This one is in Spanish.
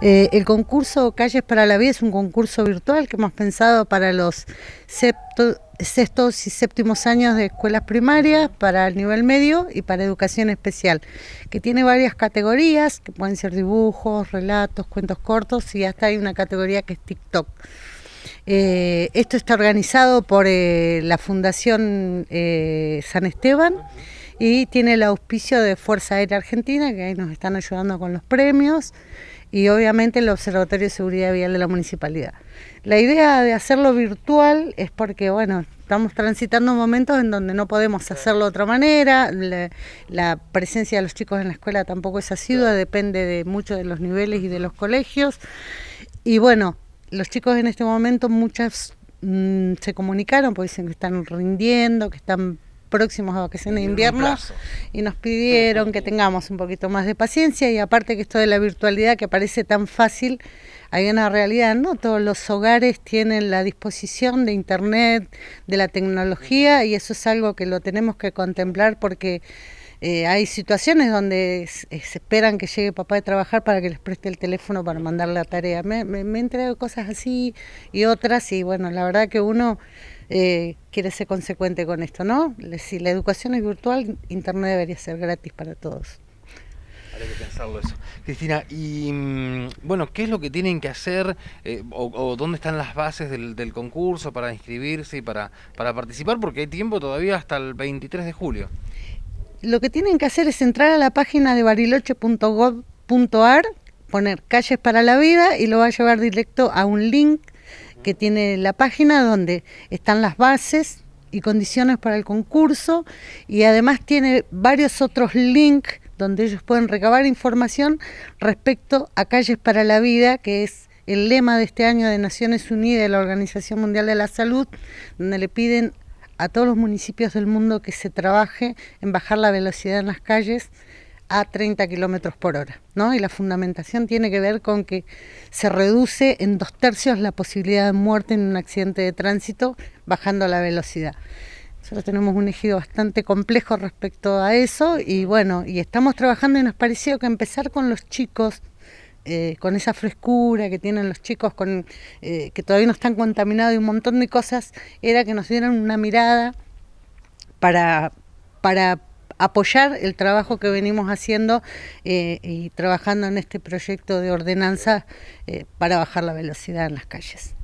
Eh, el concurso Calles para la Vida es un concurso virtual que hemos pensado para los sextos y séptimos años de escuelas primarias, para el nivel medio y para educación especial, que tiene varias categorías, que pueden ser dibujos, relatos, cuentos cortos y hasta hay una categoría que es TikTok. Eh, esto está organizado por eh, la Fundación San Esteban y tiene el auspicio de Fuerza Aérea Argentina, que ahí nos están ayudando con los premios y obviamente el Observatorio de Seguridad Vial de la Municipalidad. La idea de hacerlo virtual es porque, bueno, estamos transitando momentos en donde no podemos hacerlo de otra manera, la, presencia de los chicos en la escuela tampoco es asidua, depende de muchos de los niveles y de los colegios. Y bueno, los chicos en este momento muchas mm, se comunicaron, porque dicen que están rindiendo, que están próximos vacaciones de invierno y nos pidieron que tengamos un poquito más de paciencia y aparte que esto de la virtualidad que parece tan fácil, hay una realidad, ¿no? Todos los hogares tienen la disposición de internet, de la tecnología y eso es algo que lo tenemos que contemplar porque eh, hay situaciones donde se esperan que llegue papá de trabajar para que les preste el teléfono para mandar la tarea. Me, me, he entregado cosas así y otras y bueno, la verdad que uno eh, quiere ser consecuente con esto, ¿no? Si la educación es virtual, Internet debería ser gratis para todos. Hay que pensarlo eso. Cristina, y mm, bueno, ¿qué es lo que tienen que hacer eh, o, dónde están las bases del, concurso para inscribirse y para, para participar? Porque hay tiempo todavía hasta el 23 de julio. Lo que tienen que hacer es entrar a la página de bariloche.gov.ar, poner calles para la vida y lo va a llevar directo a un link que tiene la página donde están las bases y condiciones para el concurso y además tiene varios otros links donde ellos pueden recabar información respecto a Calles para la Vida, que es el lema de este año de Naciones Unidas de la Organización Mundial de la Salud, donde le piden a todos los municipios del mundo que se trabaje en bajar la velocidad en las calles a 30 kilómetros por hora, ¿no? Y la fundamentación tiene que ver con que se reduce en dos tercios la posibilidad de muerte en un accidente de tránsito bajando la velocidad. Nosotros tenemos un ejido bastante complejo respecto a eso y bueno, y estamos trabajando y nos pareció que empezar con los chicos, eh, con esa frescura que tienen los chicos, con, eh, que todavía no están contaminados y un montón de cosas, era que nos dieran una mirada para, para apoyar el trabajo que venimos haciendo eh, y trabajando en este proyecto de ordenanza eh, para bajar la velocidad en las calles.